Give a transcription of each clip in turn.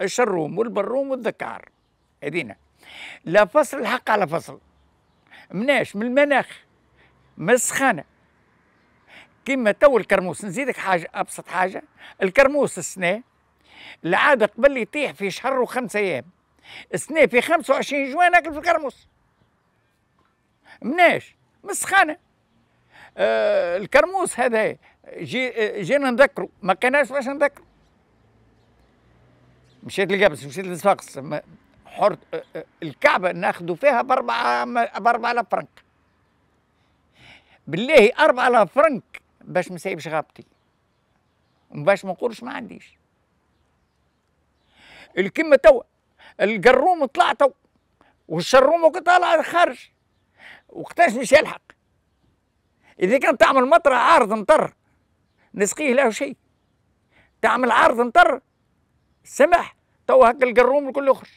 الشروم والبروم والذكار هذينا لا فصل الحق على فصل مناش من المناخ من السخانه كيما تو الكرموس نزيدك حاجه ابسط حاجه الكرموس السنه العادة قبل يطيح في شهر وخمسة أيام السنة في 25 جوان ناكل في الكرموس مناش من السخانة آه الكرموس هذا جي آه، جينا نذكره ما كناش باش نذكره مشيت لقبس مشيت لصفاقس حر الكعبه ناخذوا فيها باربعه باربعه آلاف فرنك بالله اربعه الاف فرنك باش ما سايبش غابتي باش ما نقولش ما عنديش الكمة توا القروم طلع توا والشروم طالع خارج وقتاش مش يلحق اذا كان تعمل مطره عارض مطر نسقيه له شيء تعمل عارض مطر سمح تو هكا القروم الكل يخرج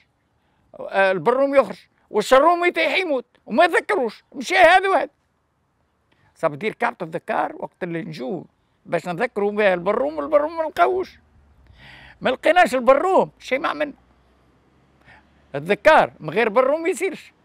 آه، البروم يخرج والشروم يطيح يموت وما يذكروش مش هذا وهذا صاب دير كعبة الذكار وقت اللي نجو باش نذكروا بها البروم والبروم ما لقاوش ما لقيناش البروم شي ما عملنا الذكار من غير بروم ما يصيرش